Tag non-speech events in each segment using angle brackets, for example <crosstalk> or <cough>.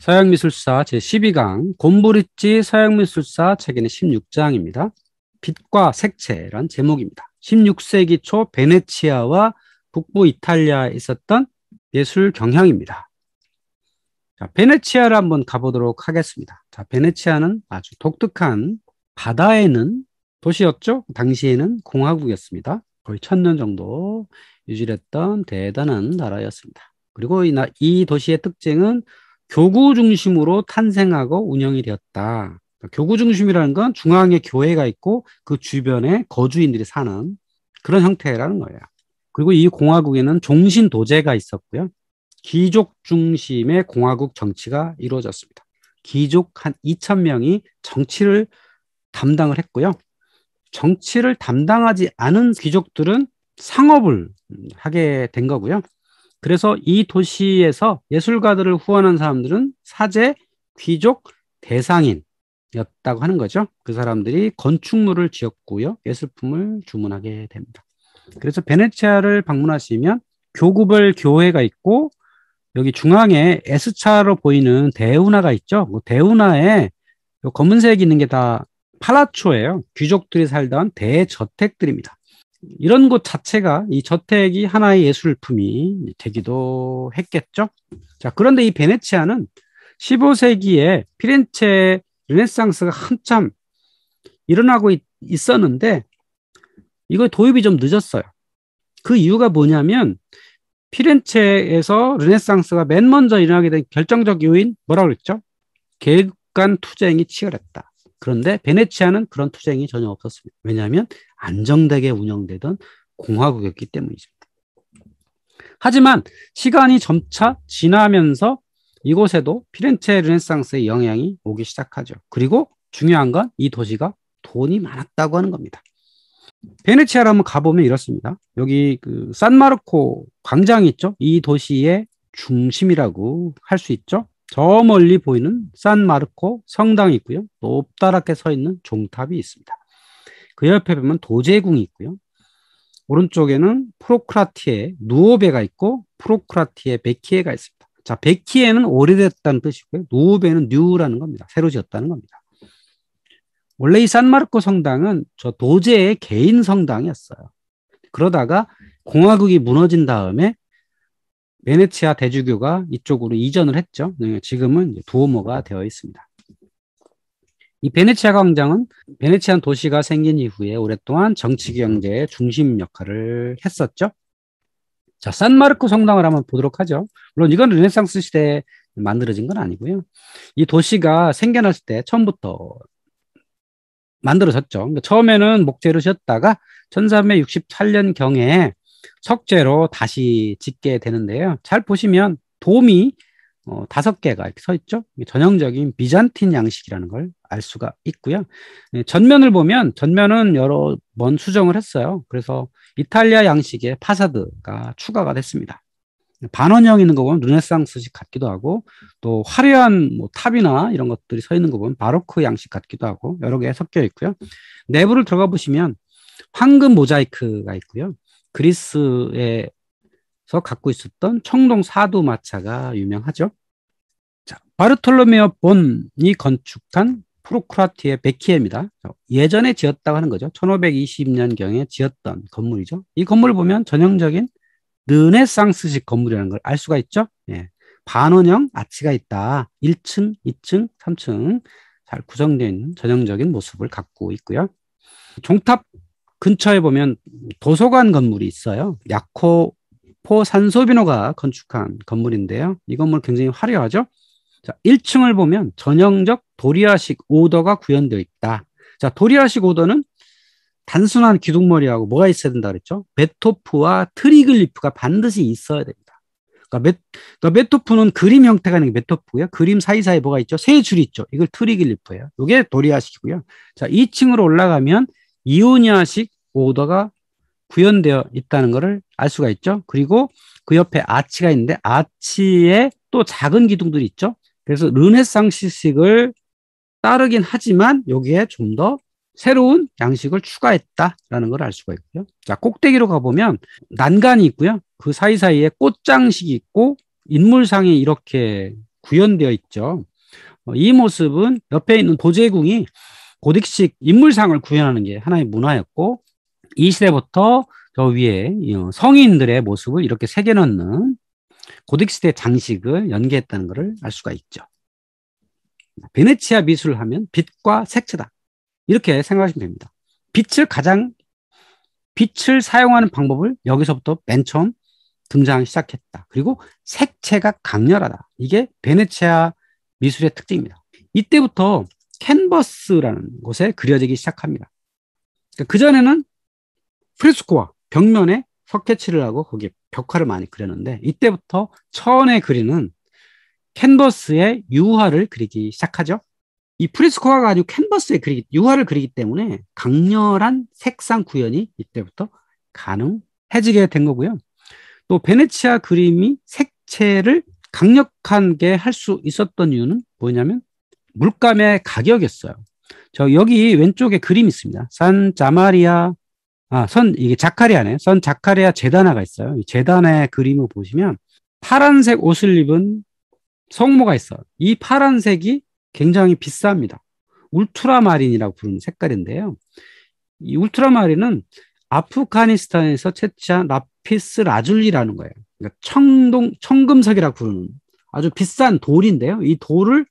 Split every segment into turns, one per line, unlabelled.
서양미술사 제12강 곰브리지 서양미술사 책에는 16장입니다. 빛과 색채란 제목입니다. 16세기 초 베네치아와 북부 이탈리아에 있었던 예술 경향입니다. 자, 베네치아를 한번 가보도록 하겠습니다. 자, 베네치아는 아주 독특한 바다에는 도시였죠. 당시에는 공화국이었습니다. 거의 천년 정도 유지했던 대단한 나라였습니다. 그리고 이, 이 도시의 특징은 교구 중심으로 탄생하고 운영이 되었다. 그러니까 교구 중심이라는 건 중앙에 교회가 있고 그 주변에 거주인들이 사는 그런 형태라는 거예요. 그리고 이 공화국에는 종신 도제가 있었고요. 귀족 중심의 공화국 정치가 이루어졌습니다. 귀족 한 2천 명이 정치를 담당을 했고요. 정치를 담당하지 않은 귀족들은 상업을 하게 된 거고요. 그래서 이 도시에서 예술가들을 후원한 사람들은 사제, 귀족, 대상인이었다고 하는 거죠. 그 사람들이 건축물을 지었고요. 예술품을 주문하게 됩니다. 그래서 베네치아를 방문하시면 교구별 교회가 있고 여기 중앙에 S차로 보이는 대운하가 있죠. 뭐 대운하에 검은색 있는 게 다 팔라초예요. 귀족들이 살던 대저택들입니다. 이런 것 자체가 이 저택이 하나의 예술품이 되기도 했겠죠. 자, 그런데 이 베네치아는 15세기에 피렌체 르네상스가 한참 일어나고 있, 있었는데 이거 도입이 좀 늦었어요. 그 이유가 뭐냐면 피렌체에서 르네상스가 맨 먼저 일어나게 된 결정적 요인 뭐라고 그랬죠? 계획간 투쟁이 치열했다. 그런데 베네치아는 그런 투쟁이 전혀 없었습니다. 왜냐하면 안정되게 운영되던 공화국이었기 때문이죠. 하지만 시간이 점차 지나면서 이곳에도 피렌체 르네상스의 영향이 오기 시작하죠. 그리고 중요한 건 이 도시가 돈이 많았다고 하는 겁니다. 베네치아를 한번 가보면 이렇습니다. 여기 그 산마르코 광장 있죠? 이 도시의 중심이라고 할 수 있죠. 저 멀리 보이는 산마르코 성당이 있고요. 높다랗게 서 있는 종탑이 있습니다. 그 옆에 보면 도제궁이 있고요. 오른쪽에는 프로크라티에 누오베가 있고 프로크라티에 베키에가 있습니다. 자, 베키에는 오래됐다는 뜻이고요. 누오베는 뉴라는 겁니다. 새로 지었다는 겁니다. 원래 이 산마르코 성당은 저 도제의 개인 성당이었어요. 그러다가 공화국이 무너진 다음에 베네치아 대주교가 이쪽으로 이전을 했죠. 그러니까 지금은 두오모가 되어 있습니다. 이 베네치아 광장은 베네치안 도시가 생긴 이후에 오랫동안 정치 경제의 중심 역할을 했었죠. 자, 산마르코 성당을 한번 보도록 하죠. 물론 이건 르네상스 시대에 만들어진 건 아니고요. 이 도시가 생겨났을 때 처음부터 만들어졌죠. 그러니까 처음에는 목재로 지었다가 1368년경에 석재로 다시 짓게 되는데요. 잘 보시면 돔이 어, 다섯 개가 이렇게 서 있죠. 전형적인 비잔틴 양식이라는 걸 알 수가 있고요. 예, 전면을 보면 전면은 여러 번 수정을 했어요. 그래서 이탈리아 양식의 파사드가 추가가 됐습니다. 반원형 있는 거 보면 르네상스식 같기도 하고 또 화려한 뭐 탑이나 이런 것들이 서 있는 거 보면 바로크 양식 같기도 하고 여러 개 섞여 있고요. 내부를 들어가 보시면 황금 모자이크가 있고요. 그리스의 서 갖고 있었던 청동 사두 마차가 유명하죠. 자, 바르톨로메오 본이 건축한 프로크라티의 베키에입니다. 예전에 지었다고 하는 거죠. 1520년경에 지었던 건물이죠. 이 건물을 보면 전형적인 르네상스식 건물이라는 걸 알 수가 있죠. 예. 반원형 아치가 있다. 1층, 2층, 3층 잘 구성되어 있는 전형적인 모습을 갖고 있고요. 종탑 근처에 보면 도서관 건물이 있어요. 야코 포산소비노가 건축한 건물인데요. 이 건물 굉장히 화려하죠. 자, 1층을 보면 전형적 도리아식 오더가 구현되어 있다. 자, 도리아식 오더는 단순한 기둥머리하고 뭐가 있어야 된다 그랬죠? 메토프와 트리글리프가 반드시 있어야 됩니다. 그러니까, 메, 그러니까 메토프는 그림 형태가 있는 게 메토프고요. 그림 사이사이 뭐가 있죠? 세 줄이 있죠. 이걸 트리글리프예요. 이게 도리아식이고요. 자, 2층으로 올라가면 이오니아식 오더가 구현되어 있다는 것을 알 수가 있죠. 그리고 그 옆에 아치가 있는데 아치에 또 작은 기둥들이 있죠. 그래서 르네상시식을 따르긴 하지만 여기에 좀 더 새로운 양식을 추가했다라는 걸 알 수가 있고요. 자, 꼭대기로 가보면 난간이 있고요. 그 사이사이에 꽃장식이 있고 인물상이 이렇게 구현되어 있죠. 어, 이 모습은 옆에 있는 도제궁이 고딕식 인물상을 구현하는 게 하나의 문화였고 이 시대부터 저 위에 성인들의 모습을 이렇게 새겨넣는 고딕 시대 장식을 연계했다는 것을 알 수가 있죠. 베네치아 미술을 하면 빛과 색채다. 이렇게 생각하시면 됩니다. 빛을 가장 빛을 사용하는 방법을 여기서부터 맨 처음 등장 시작했다. 그리고 색채가 강렬하다. 이게 베네치아 미술의 특징입니다. 이때부터 캔버스라는 곳에 그려지기 시작합니다. 그 그전에는 프레스코와 벽면에 석회칠을 하고 거기에 벽화를 많이 그렸는데 이때부터 천의 그리는 캔버스에 유화를 그리기 시작하죠. 이 프레스코화가 아니고 캔버스에 그리기 유화를 그리기 때문에 강렬한 색상 구현이 이때부터 가능해지게 된 거고요. 또 베네치아 그림이 색채를 강력하게 할 수 있었던 이유는 뭐냐면 물감의 가격이었어요. 저 여기 왼쪽에 그림 있습니다. 산 자마리아 아, 선, 이게 자카리아네. 선 자카리아 제다나가 있어요. 제다나의 그림을 보시면 파란색 옷을 입은 성모가 있어요. 이 파란색이 굉장히 비쌉니다. 울트라마린이라고 부르는 색깔인데요. 이 울트라마린은 아프가니스탄에서 채취한 라피스 라줄리라는 거예요. 그러니까 청동, 청금석이라고 부르는 아주 비싼 돌인데요. 이 돌을,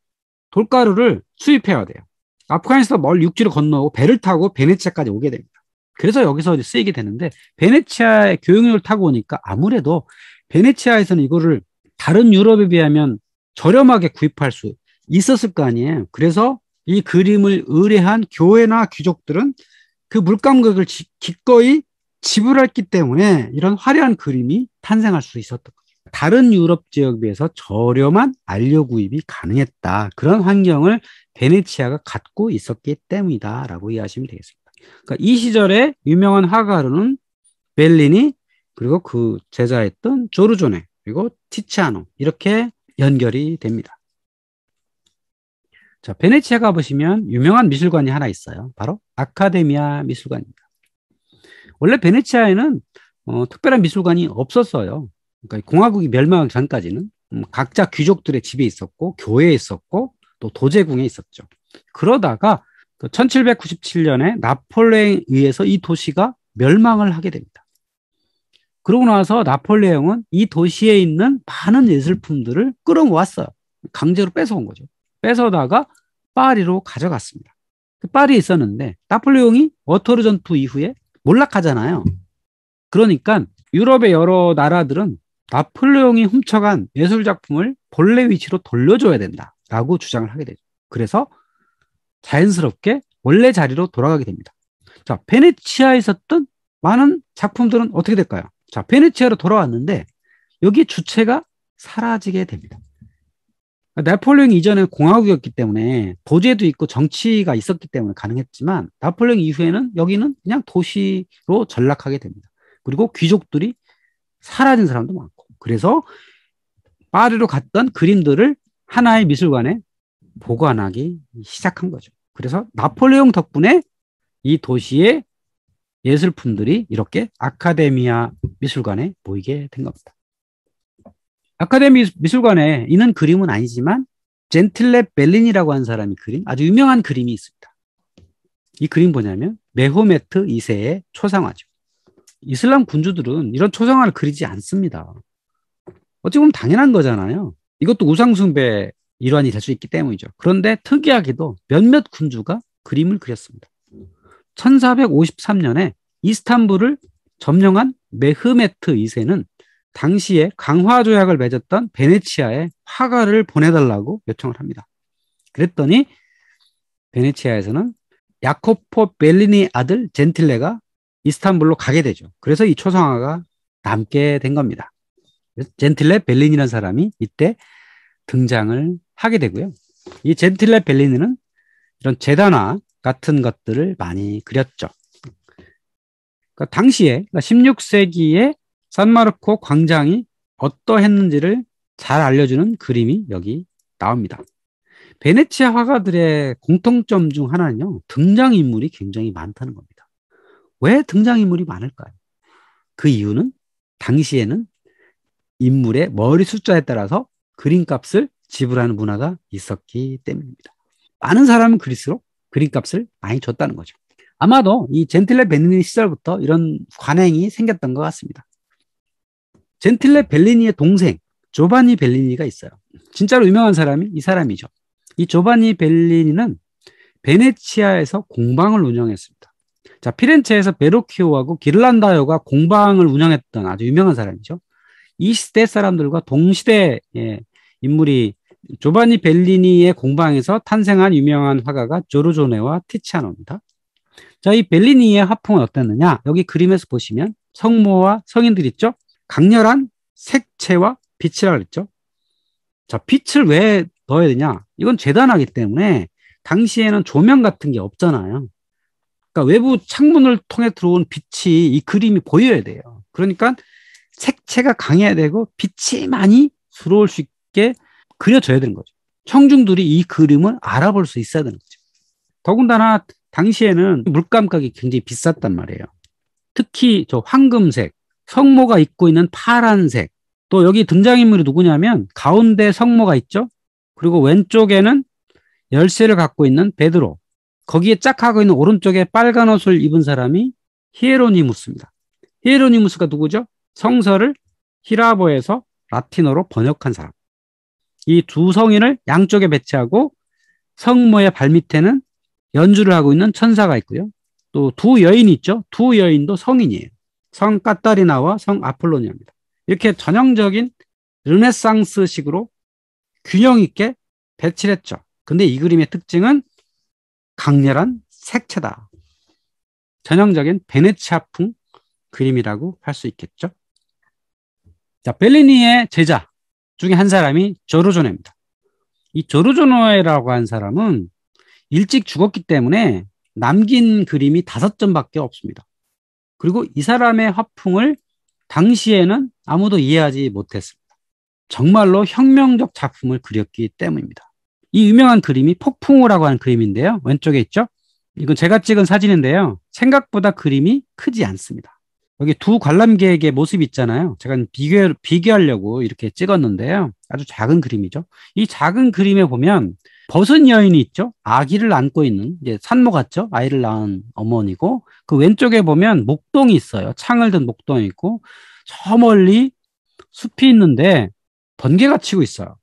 돌가루를 수입해야 돼요. 아프가니스탄 멀육지로 건너고 배를 타고 베네치아까지 오게 됩니다. 그래서 여기서 쓰이게 되는데 베네치아의 교역료를 타고 오니까 아무래도 베네치아에서는 이거를 다른 유럽에 비하면 저렴하게 구입할 수 있었을 거 아니에요. 그래서 이 그림을 의뢰한 교회나 귀족들은 그 물감각을 지, 기꺼이 지불했기 때문에 이런 화려한 그림이 탄생할 수 있었던 거죠. 다른 유럽 지역에 비해서 저렴한 안료 구입이 가능했다. 그런 환경을 베네치아가 갖고 있었기 때문이다라고 이해하시면 되겠습니다. 그러니까 이 시절에 유명한 화가로는 벨리니 그리고 그 제자였던 조르조네 그리고 티치아노 이렇게 연결이 됩니다. 자, 베네치아 가보시면 유명한 미술관이 하나 있어요. 바로 아카데미아 미술관입니다. 원래 베네치아에는 어, 특별한 미술관이 없었어요. 그러니까 공화국이 멸망하기 전까지는 음, 각자 귀족들의 집에 있었고 교회에 있었고 또 도제궁에 있었죠. 그러다가 또 그 1797년에 나폴레옹에 의해서 이 도시가 멸망을 하게 됩니다. 그러고 나서 나폴레옹은 이 도시에 있는 많은 예술품들을 끌어모았어요. 강제로 뺏어온 거죠. 뺏어다가 파리로 가져갔습니다. 그 파리에 있었는데 나폴레옹이 워터르 전투 이후에 몰락하잖아요. 그러니까 유럽의 여러 나라들은 나폴레옹이 훔쳐간 예술 작품을 본래 위치로 돌려줘야 된다라고 주장을 하게 되죠. 그래서 자연스럽게 원래 자리로 돌아가게 됩니다. 자, 베네치아에 있었던 많은 작품들은 어떻게 될까요? 자, 베네치아로 돌아왔는데 여기 주체가 사라지게 됩니다. 나폴레옹 이전에 공화국이었기 때문에 도제도 있고 정치가 있었기 때문에 가능했지만 나폴레옹 이후에는 여기는 그냥 도시로 전락하게 됩니다. 그리고 귀족들이 사라진 사람도 많고 그래서 파리로 갔던 그림들을 하나의 미술관에 보관하기 시작한 거죠. 그래서 나폴레옹 덕분에 이 도시의 예술품들이 이렇게 아카데미아 미술관에 보이게된 겁니다. 아카데미 미술관에 있는 그림은 아니지만 젠틀레 벨린이라고 하는 사람이 그린 아주 유명한 그림이 있습니다. 이 그림 뭐냐면 메호메트 2세의 초상화죠. 이슬람 군주들은 이런 초상화를 그리지 않습니다. 어찌 보면 당연한 거잖아요. 이것도 우상숭배 일환이 될 수 있기 때문이죠. 그런데 특이하게도 몇몇 군주가 그림을 그렸습니다. 1453년에 이스탄불을 점령한 메흐메트 2세는 당시에 강화 조약을 맺었던 베네치아에 화가를 보내달라고 요청을 합니다. 그랬더니 베네치아에서는 야코포 벨리니 아들 젠틸레가 이스탄불로 가게 되죠. 그래서 이 초상화가 남게 된 겁니다. 젠틸레 벨린이라는 사람이 이때 등장을 하게 되고요. 이 젠틸레 벨리니는 이런 재단화 같은 것들을 많이 그렸죠. 그러니까 당시에 16세기에 그러니까 산마르코 광장이 어떠했는지를 잘 알려주는 그림이 여기 나옵니다. 베네치아 화가들의 공통점 중 하나는요, 등장인물이 굉장히 많다는 겁니다. 왜 등장인물이 많을까요? 그 이유는 당시에는 인물의 머리 숫자에 따라서 그린값을 지불하는 문화가 있었기 때문입니다. 많은 사람은 그릴수록 그린값을 많이 줬다는 거죠. 아마도 이 젠틀레 벨리니 시절부터 이런 관행이 생겼던 것 같습니다. 젠틀레 벨리니의 동생 조바니 벨리니가 있어요. 진짜로 유명한 사람이 이 사람이죠. 이 조바니 벨리니는 베네치아에서 공방을 운영했습니다. 자, 피렌체에서 베로키오하고 기를란다요가 공방을 운영했던 아주 유명한 사람이죠. 이 시대 사람들과 동시대 예, 인물이 조바니 벨리니의 공방에서 탄생한 유명한 화가가 조르조네와 티치아노입니다. 자, 이 벨리니의 화풍은 어땠느냐? 여기 그림에서 보시면 성모와 성인들 있죠? 강렬한 색채와 빛이라고 그죠 자, 빛을 왜 넣어야 되냐? 이건 재단하기 때문에 당시에는 조명 같은 게 없잖아요. 그러니까 외부 창문을 통해 들어온 빛이 이 그림이 보여야 돼요. 그러니까 색채가 강해야 되고 빛이 많이 들어올 수 있게 그려져야 되는 거죠. 청중들이 이 그림을 알아볼 수 있어야 되는 거죠. 더군다나 당시에는 물감각이 굉장히 비쌌단 말이에요. 특히 저 황금색, 성모가 입고 있는 파란색, 또 여기 등장인물이 누구냐면 가운데 성모가 있죠. 그리고 왼쪽에는 열쇠를 갖고 있는 베드로, 거기에 짝하고 있는 오른쪽에 빨간 옷을 입은 사람이 히에로니무스입니다. 히에로니무스가 누구죠? 성서를 히라보에서 라틴어로 번역한 사람. 이 두 성인을 양쪽에 배치하고 성모의 발밑에는 연주를 하고 있는 천사가 있고요. 또 두 여인이 있죠. 두 여인도 성인이에요. 성 까따리나와 성 아폴로니아입니다. 이렇게 전형적인 르네상스식으로 균형 있게 배치를 했죠. 근데 이 그림의 특징은 강렬한 색채다. 전형적인 베네치아풍 그림이라고 할 수 있겠죠. 자, 벨리니의 제자 중에 한 사람이 조르조네입니다. 이 조르조네라고 한 사람은 일찍 죽었기 때문에 남긴 그림이 다섯 점밖에 없습니다. 그리고 이 사람의 화풍을 당시에는 아무도 이해하지 못했습니다. 정말로 혁명적 작품을 그렸기 때문입니다. 이 유명한 그림이 폭풍우라고 하는 그림인데요. 왼쪽에 있죠? 이건 제가 찍은 사진인데요. 생각보다 그림이 크지 않습니다. 여기 두 관람객의 모습이 있잖아요. 제가 비교, 비교하려고 이렇게 찍었는데요. 아주 작은 그림이죠. 이 작은 그림에 보면 벗은 여인이 있죠. 아기를 안고 있는 이제 산모 같죠. 아이를 낳은 어머니고 그 왼쪽에 보면 목동이 있어요. 창을 든 목동이 있고 저 멀리 숲이 있는데 번개가 치고 있어요.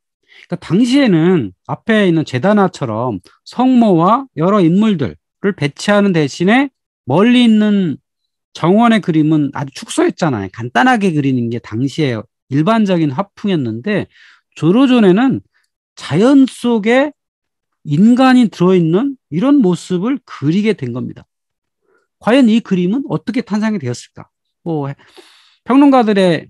그러니까 당시에는 앞에 있는 제단화처럼 성모와 여러 인물들을 배치하는 대신에 멀리 있는 정원의 그림은 아주 축소했잖아요. 간단하게 그리는 게 당시에 일반적인 화풍이었는데 조로존에는 자연 속에 인간이 들어있는 이런 모습을 그리게 된 겁니다. 과연 이 그림은 어떻게 탄생이 되었을까? 뭐 평론가들의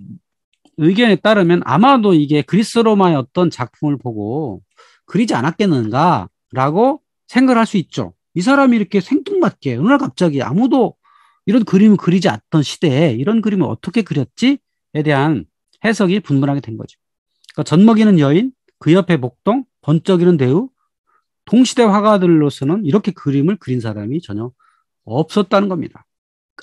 의견에 따르면 아마도 이게 그리스 로마의 어떤 작품을 보고 그리지 않았겠는가라고 생각을 할 수 있죠. 이 사람이 이렇게 생뚱맞게 어느 날 갑자기 아무도 이런 그림을 그리지 않던 시대에 이런 그림을 어떻게 그렸지에 대한 해석이 분분하게 된 거죠. 그러니까 젖먹이는 여인, 그 옆에 목동, 번쩍이는 대우, 동시대 화가들로서는 이렇게 그림을 그린 사람이 전혀 없었다는 겁니다.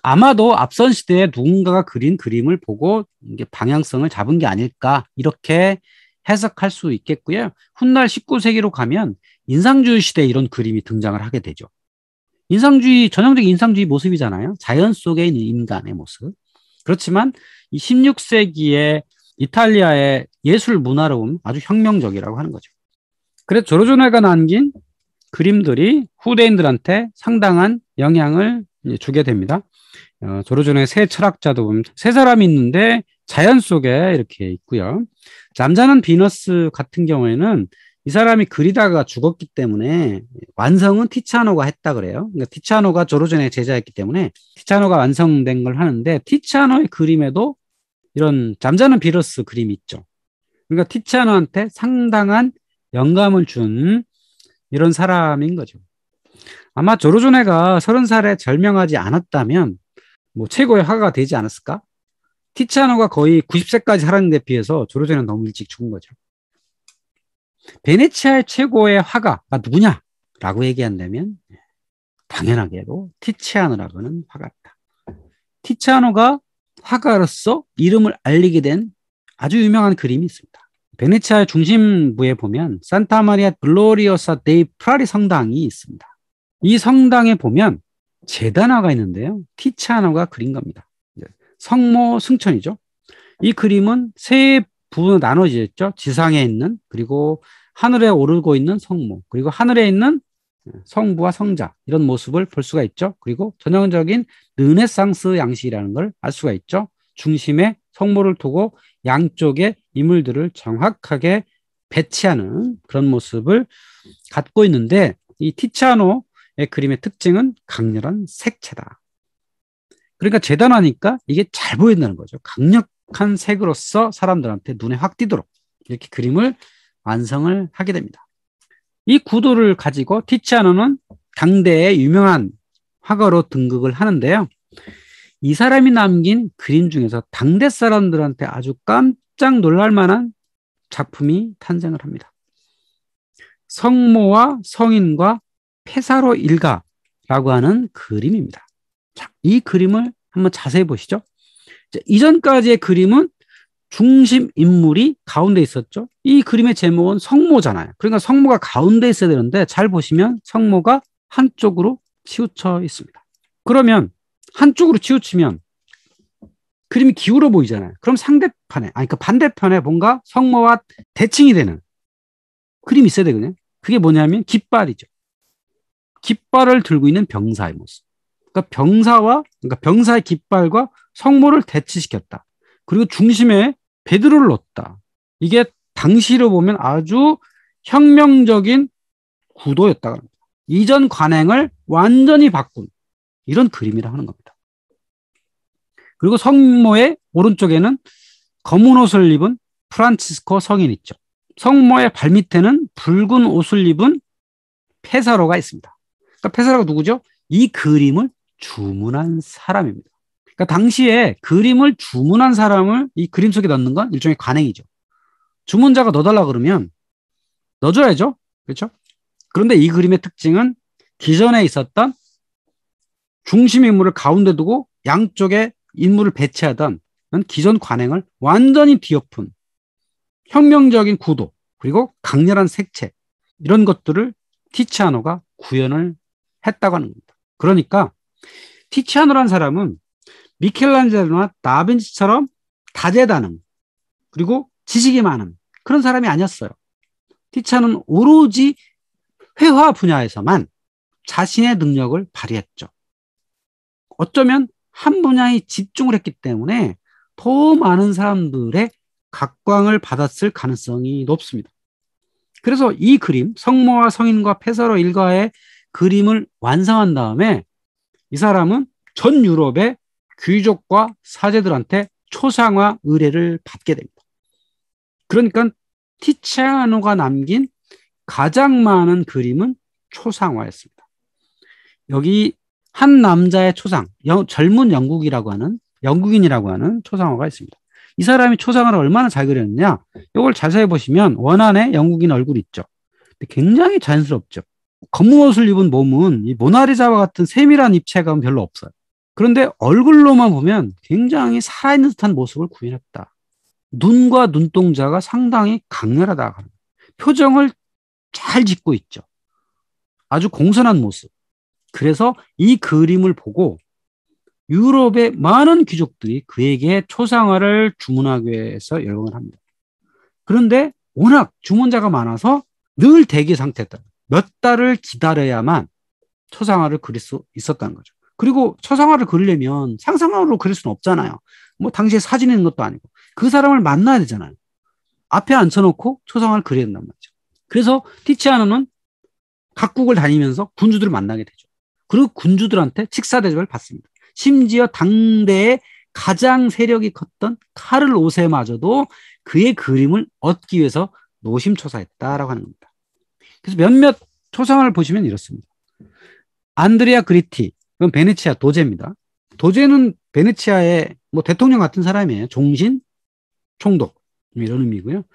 아마도 앞선 시대에 누군가가 그린 그림을 보고 이게 방향성을 잡은 게 아닐까 이렇게 해석할 수 있겠고요. 훗날 19세기로 가면 인상주의 시대 에 이런 그림이 등장을 하게 되죠. 인상주의 전형적인 인상주의 모습이잖아요. 자연 속에 있는 인간의 모습. 그렇지만 이 16세기에 이탈리아의 예술 문화로 보면 아주 혁명적이라고 하는 거죠. 그래서 조르조네가 남긴 그림들이 후대인들한테 상당한 영향을 주게 됩니다. 어, 조르조네 새 철학자도 보면 세 사람이 있는데 자연 속에 이렇게 있고요. 남자는 비너스 같은 경우에는 이 사람이 그리다가 죽었기 때문에 완성은 티차노가 했다 그래요. 그러니까 티차노가 조르전의 제자였기 때문에 티차노가 완성된 걸 하는데 티차노의 그림에도 이런 잠자는 비러스 그림이 있죠. 그러니까 티차노한테 상당한 영감을 준 이런 사람인 거죠. 아마 조르조네가 서른 살에 절명하지 않았다면 뭐 최고의 화가가 되지 않았을까? 티차노가 거의 90세까지 살았는데 비해서 조르조네는 너무 일찍 죽은 거죠. 베네치아의 최고의 화가가 누구냐라고 얘기한다면 당연하게도 티치아노라고는 화가다. 티치아노가 화가로서 이름을 알리게 된 아주 유명한 그림이 있습니다. 베네치아의 중심부에 보면 산타 마리아 글로리오사 데이 프라리 성당이 있습니다. 이 성당에 보면 재단화가 있는데요. 티치아노가 그린 겁니다. 성모 승천이죠. 이 그림은 세 부분으로 나눠지겠죠. 지상에 있는 그리고 하늘에 오르고 있는 성모 그리고 하늘에 있는 성부와 성자 이런 모습을 볼 수가 있죠. 그리고 전형적인 르네상스 양식이라는 걸 알 수가 있죠. 중심에 성모를 두고 양쪽에 인물들을 정확하게 배치하는 그런 모습을 갖고 있는데 이 티치아노의 그림의 특징은 강렬한 색채다. 그러니까 재단하니까 이게 잘 보인다는 거죠. 강력 한 색으로서 사람들한테 눈에 확 띄도록 이렇게 그림을 완성을 하게 됩니다. 이 구도를 가지고 티치아노는 당대의 유명한 화가로 등극을 하는데요. 이 사람이 남긴 그림 중에서 당대 사람들한테 아주 깜짝 놀랄 만한 작품이 탄생을 합니다. 성모와 성인과 폐사로 일가라고 하는 그림입니다. 자, 이 그림을 한번 자세히 보시죠. 이전까지의 그림은 중심 인물이 가운데 있었죠. 이 그림의 제목은 성모잖아요. 그러니까 성모가 가운데 있어야 되는데 잘 보시면 성모가 한쪽으로 치우쳐 있습니다. 그러면 한쪽으로 치우치면 그림이 기울어 보이잖아요. 그럼 상대편에, 아니, 그 반대편에 뭔가 성모와 대칭이 되는 그림이 있어야 되거든요. 그게 뭐냐면 깃발이죠. 깃발을 들고 있는 병사의 모습. 그러니까 병사와, 그러니까 병사의 깃발과 성모를 대치시켰다. 그리고 중심에 베드로를 넣었다. 이게 당시로 보면 아주 혁명적인 구도였다 이전 관행을 완전히 바꾼 이런 그림이라 하는 겁니다. 그리고 성모의 오른쪽에는 검은 옷을 입은 프란치스코 성인 있죠. 성모의 발밑에는 붉은 옷을 입은 페사로가 있습니다. 그러니까 페사로가 누구죠? 이 그림을 주문한 사람입니다. 그러니까 당시에 그림을 주문한 사람을 이 그림 속에 넣는 건 일종의 관행이죠. 주문자가 넣어달라 그러면 넣어줘야죠. 그렇죠? 그런데 이 그림의 특징은 기존에 있었던 중심 인물을 가운데 두고 양쪽에 인물을 배치하던 기존 관행을 완전히 뒤엎은 혁명적인 구도 그리고 강렬한 색채 이런 것들을 티치아노가 구현을 했다고 하는 겁니다. 그러니까 티치아노란 사람은 미켈란젤로나 다빈치처럼 다재다능 그리고 지식이 많은 그런 사람이 아니었어요. 티차는 오로지 회화 분야에서만 자신의 능력을 발휘했죠. 어쩌면 한 분야에 집중을 했기 때문에 더 많은 사람들의 각광을 받았을 가능성이 높습니다. 그래서 이 그림, 성모와 성인과 페서로 일가의 그림을 완성한 다음에 이 사람은 전 유럽의 귀족과 사제들한테 초상화 의뢰를 받게 됩니다. 그러니까 티치아노가 남긴 가장 많은 그림은 초상화였습니다. 여기 한 남자의 초상, 영, 젊은 영국이라고 하는 영국인이라고 하는 초상화가 있습니다. 이 사람이 초상화를 얼마나 잘 그렸느냐? 이걸 자세히 보시면 원안에 영국인 얼굴 있죠. 굉장히 자연스럽죠. 검은 옷을 입은 몸은 이 모나리자와 같은 세밀한 입체감 은 별로 없어요. 그런데 얼굴로만 보면 굉장히 살아있는 듯한 모습을 구현했다. 눈과 눈동자가 상당히 강렬하다. 표정을 잘 짓고 있죠. 아주 공손한 모습. 그래서 이 그림을 보고 유럽의 많은 귀족들이 그에게 초상화를 주문하기 위해서 열광을 합니다. 그런데 워낙 주문자가 많아서 늘 대기 상태였다. 몇 달을 기다려야만 초상화를 그릴 수 있었다는 거죠. 그리고 초상화를 그리려면 상상화로 그릴 수는 없잖아요. 뭐 당시에 사진 있는 것도 아니고 그 사람을 만나야 되잖아요. 앞에 앉혀놓고 초상화를 그려야 된단 말이죠. 그래서 티치아노는 각국을 다니면서 군주들을 만나게 되죠. 그리고 군주들한테 식사 대접을 받습니다. 심지어 당대의 가장 세력이 컸던 카를 오세마저도 그의 그림을 얻기 위해서 노심초사했다라고 하는 겁니다. 그래서 몇몇 초상화를 보시면 이렇습니다. 안드레아 그리티, 그건 베네치아 도제입니다. 도제는 베네치아의 뭐 대통령 같은 사람이에요. 종신, 총독 뭐 이런 의미고요.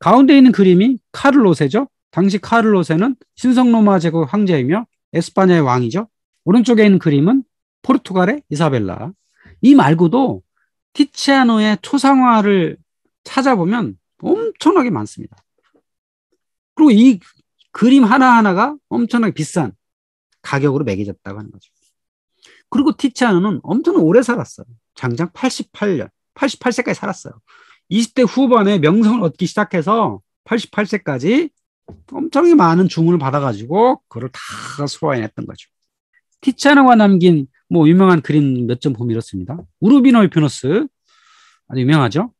가운데 있는 그림이 카를로세죠. 당시 카를로세는 신성로마 제국 황제이며 에스파냐의 왕이죠. 오른쪽에 있는 그림은 포르투갈의 이사벨라. 이 말고도 티치아노의 초상화를 찾아보면 엄청나게 많습니다. 그리고 이 그림 하나하나가 엄청나게 비싼 가격으로 매겨졌다고 하는 거죠. 그리고 티치아노는 엄청 오래 살았어요. 장장 88년, 88세까지 살았어요. 20대 후반에 명성을 얻기 시작해서 88세까지 엄청나게 많은 주문을 받아가지고 그걸 다 소화해냈던 거죠. 티치아노가 남긴 뭐 유명한 그림 몇 점 보면 이렇습니다. 우르비노의 비너스 아주 유명하죠.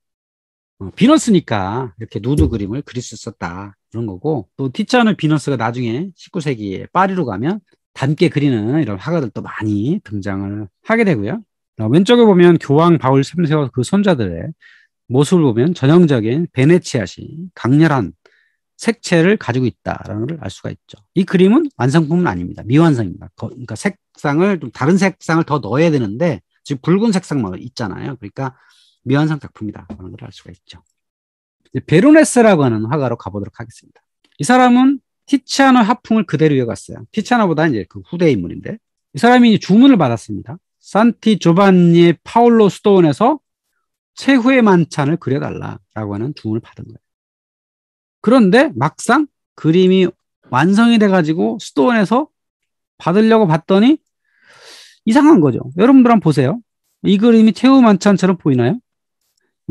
어, 비너스니까 이렇게 누드 그림을 그릴 수 있었다 그런 거고 또 티치아노 비너스가 나중에 19세기에 파리로 가면 닮게 그리는 이런 화가들도 많이 등장을 하게 되고요. 어, 왼쪽에 보면 교황 바울 3세와 그 손자들의 모습을 보면 전형적인 베네치아식 강렬한 색채를 가지고 있다라는 걸 알 수가 있죠. 이 그림은 완성품은 아닙니다. 미완성입니다. 그러니까 색상을 좀 다른 색상을 더 넣어야 되는데 지금 붉은 색상만 있잖아요. 그러니까 미완성 작품이다라는 걸 알 수가 있죠. 베로네스라고 하는 화가로 가보도록 하겠습니다. 이 사람은 티치아노화풍을 그대로 이어갔어요. 티치아노보다는 이제 그 후대 인물인데 이 사람이 주문을 받았습니다. 산티 조반니 의 파울로 수도원에서 최후의 만찬을 그려달라라고 하는 주문을 받은 거예요. 그런데 막상 그림이 완성이 돼가지고 수도원에서 받으려고 봤더니 이상한 거죠. 여러분들 한 보세요. 이 그림이 최후 만찬처럼 보이나요?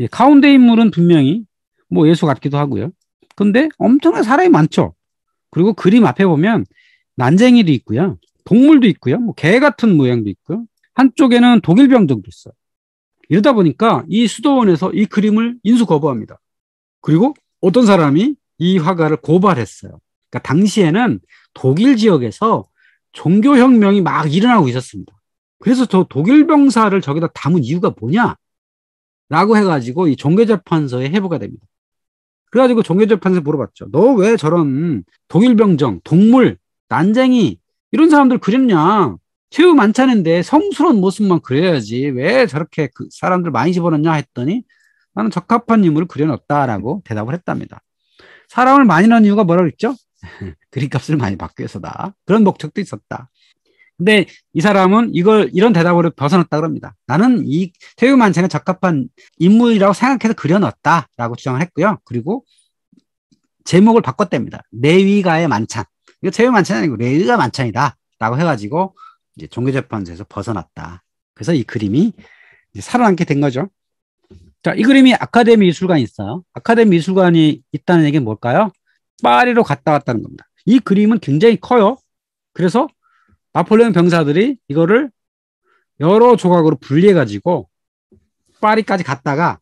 예, 가운데 인물은 분명히 뭐 예수 같기도 하고요. 근데 엄청난 사람이 많죠. 그리고 그림 앞에 보면 난쟁이도 있고요. 동물도 있고요. 뭐개 같은 모양도 있고요. 한쪽에는 독일병정도 있어요. 이러다 보니까 이 수도원에서 이 그림을 인수 거부합니다. 그리고 어떤 사람이 이 화가를 고발했어요. 그러니까 당시에는 독일 지역에서 종교혁명이 막 일어나고 있었습니다. 그래서 저 독일 병사를 저기다 담은 이유가 뭐냐? 라고 해가지고 이 종교재판소에 해부가 됩니다. 그래가지고 종교재 판사 물어봤죠. 너 왜 저런 동일병정, 동물, 난쟁이 이런 사람들 그립냐? 최후 만찬인데 성스러운 모습만 그려야지 왜 저렇게 그 사람들 많이 집어넣냐 했더니 나는 적합한 인물을 그려놨다라고 대답을 했답니다. 사람을 많이 넣은 이유가 뭐라고 했죠? <laughs> 그림값을 많이 받기 위해서다. 그런 목적도 있었다. 근데 이 사람은 이걸 이런 대답으로 벗어났다 그럽니다. 나는 이 태우 만생에 적합한 인물이라고 생각해서 그려넣었다라고 주장을 했고요. 그리고 제목을 바꿨답니다. 내위가의 만찬. 이거 태우 만찬이 아니고 내위가 만찬이다라고 해가지고 이제 종교재판소에서 벗어났다. 그래서 이 그림이 살아남게 된 거죠. 자, 이 그림이 아카데미 미술관이 있어요. 아카데미 미술관이 있다는 얘기는 뭘까요? 파리로 갔다 왔다는 겁니다. 이 그림은 굉장히 커요. 그래서 나폴레옹 병사들이 이거를 여러 조각으로 분리해가지고 파리까지 갔다가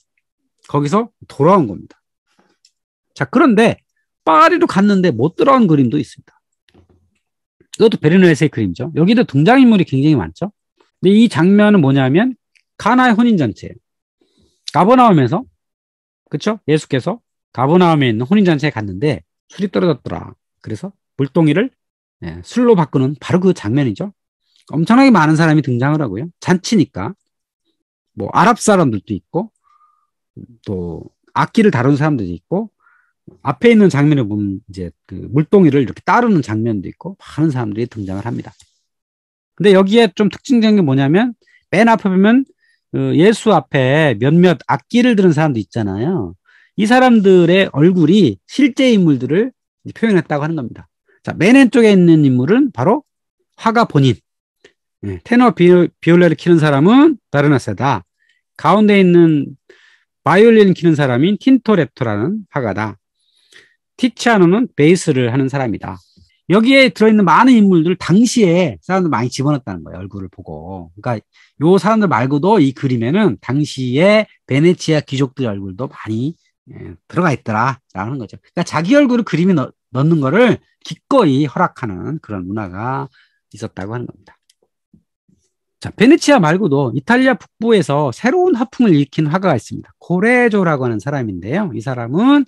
거기서 돌아온 겁니다. 자, 그런데 파리로 갔는데 못 들어온 그림도 있습니다. 이것도 베르네세스의 그림이죠. 여기도 등장인물이 굉장히 많죠. 근데 이 장면은 뭐냐면 카나의 혼인잔치예요. 가버나움에서 그쵸? 예수께서 가버나움에 있는 혼인잔치에 갔는데 술이 떨어졌더라. 그래서 물동이를 예, 술로 바꾸는 바로 그 장면이죠. 엄청나게 많은 사람이 등장을 하고요. 잔치니까 뭐 아랍 사람들도 있고 또 악기를 다루는 사람들도 있고 앞에 있는 장면을 보면 이제 그 물동이를 이렇게 따르는 장면도 있고 많은 사람들이 등장을 합니다. 근데 여기에 좀 특징적인 게 뭐냐면 맨 앞에 보면 그 예수 앞에 몇몇 악기를 들은 사람도 있잖아요. 이 사람들의 얼굴이 실제 인물들을 표현했다고 하는 겁니다. 자, 맨 왼쪽에 있는 인물은 바로 화가 본인. 네, 테너 비올, 레를 키는 사람은 다르나세다. 가운데 있는 바이올린 키는 사람인 틴토레토라는 화가다. 티치아노는 베이스를 하는 사람이다. 여기에 들어있는 많은 인물들 당시에 사람들 많이 집어넣었다는 거예요. 얼굴을 보고. 그러니까 요 사람들 말고도 이 그림에는 당시에 베네치아 귀족들 얼굴도 많이 예, 들어가 있더라라는 거죠. 그러니까 자기 얼굴을 그림이 넣, 넣는 거를 기꺼이 허락하는 그런 문화가 있었다고 하는 겁니다. 자, 베네치아 말고도 이탈리아 북부에서 새로운 화풍을 일으킨 화가가 있습니다. 고레조라고 하는 사람인데요. 이 사람은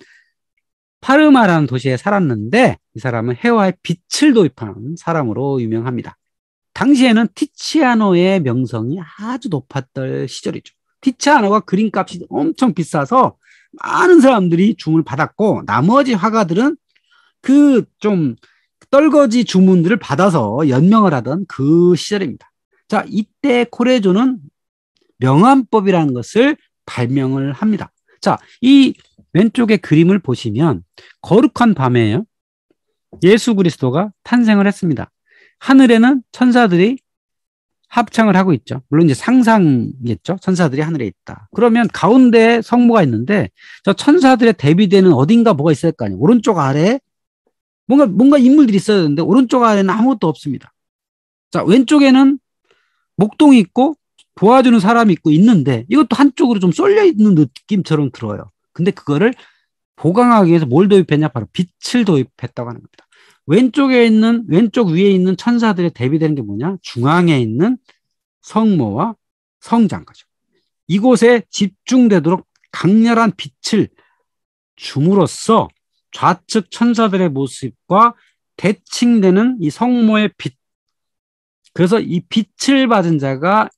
파르마라는 도시에 살았는데 이 사람은 해와의 빛을 도입한 사람으로 유명합니다. 당시에는 티치아노의 명성이 아주 높았던 시절이죠. 티치아노가 그림값이 엄청 비싸서 많은 사람들이 주문을 받았고 나머지 화가들은 그좀 떨거지 주문들을 받아서 연명을 하던 그 시절입니다. 자, 이때 코레조는 명암법이라는 것을 발명을 합니다. 자, 이왼쪽에 그림을 보시면 거룩한 밤에요. 예수 그리스도가 탄생을 했습니다. 하늘에는 천사들이 합창을 하고 있죠. 물론 이제 상상이겠죠. 천사들이 하늘에 있다. 그러면 가운데 성모가 있는데 저 천사들의 대비되는 어딘가 뭐가 있을 거 아니에요. 오른쪽 아래 뭔가 뭔가 인물들이 있어야 되는데 오른쪽 아래는 아무것도 없습니다. 자 왼쪽에는 목동이 있고 도와주는 사람이 있고 있는데 이것도 한쪽으로 좀 쏠려 있는 느낌처럼 들어요. 근데 그거를 보강하기 위해서 뭘 도입했냐 바로 빛을 도입했다고 하는 겁니다. 왼쪽에 있는 왼쪽 위에 있는 천사들에 대비되는 게 뭐냐 중앙에 있는 성모와 성장 가죠 이곳에 집중되도록 강렬한 빛을 줌으로써 좌측 천사들의 모습과 대칭되는 이 성모의 빛. 그래서 이 빛을 받은 자가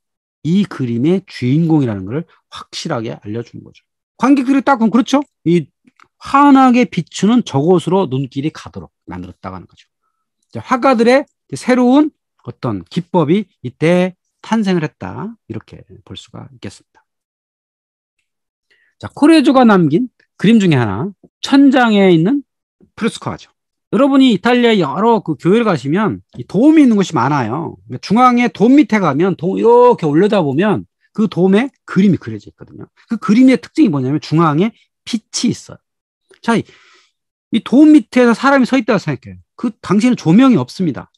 이 그림의 주인공이라는 것을 확실하게 알려준 거죠. 관객들이 딱 보면 그렇죠. 이 환하게 비추는 저곳으로 눈길이 가도록 만들었다고 하는 거죠. 화가들의 새로운 어떤 기법이 이때 탄생을 했다. 이렇게 볼 수가 있겠습니다. 자, 코레조가 남긴 그림 중에 하나 천장에 있는 프루스코아죠. 여러분이 이탈리아 여러 그 교회를 가시면 도움이 있는 곳이 많아요. 그러니까 중앙에 돔 밑에 가면 도, 이렇게 올려다 보면 그 돔에 그림이 그려져 있거든요. 그 그림의 특징이 뭐냐면 중앙에 빛이 있어요. 자, 이 돔 밑에서 사람이 서 있다고 생각해요. 그 당시에는 조명이 없습니다.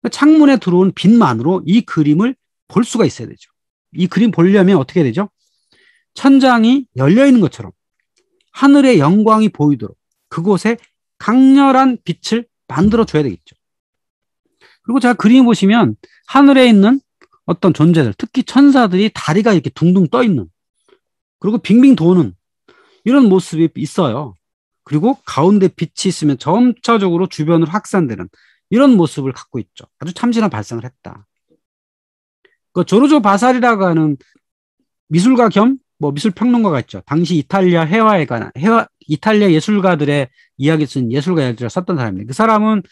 그러니까 창문에 들어온 빛만으로 이 그림을 볼 수가 있어야 되죠. 이 그림 보려면 어떻게 되죠? 천장이 열려 있는 것처럼 하늘의 영광이 보이도록 그곳에 강렬한 빛을 만들어 줘야 되겠죠. 그리고 제가 그림 보시면 하늘에 있는 어떤 존재들, 특히 천사들이 다리가 이렇게 둥둥 떠 있는 그리고 빙빙 도는 이런 모습이 있어요. 그리고 가운데 빛이 있으면 점차적으로 주변으로 확산되는 이런 모습을 갖고 있죠. 아주 참신한 발상을 했다. 그 조르조 바살이라고 하는 미술가 겸뭐 미술 평론가 같죠. 당시 이탈리아 해화에 관한 해화 이탈리아 예술가들의 이야기 쓴 예술가들을 썼던 사람입니다. 그 사람은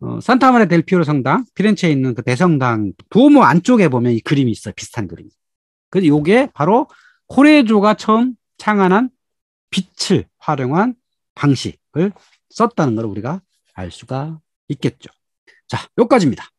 어, 산타마레 델피오르 성당 피렌체에 있는 그 대성당 도모 안쪽에 보면 이 그림이 있어요. 비슷한 그림이. 그 요게 바로 코레조가 처음 창안한 빛을 활용한 방식을 썼다는 걸 우리가 알 수가 있겠죠. 자, 여기까지입니다.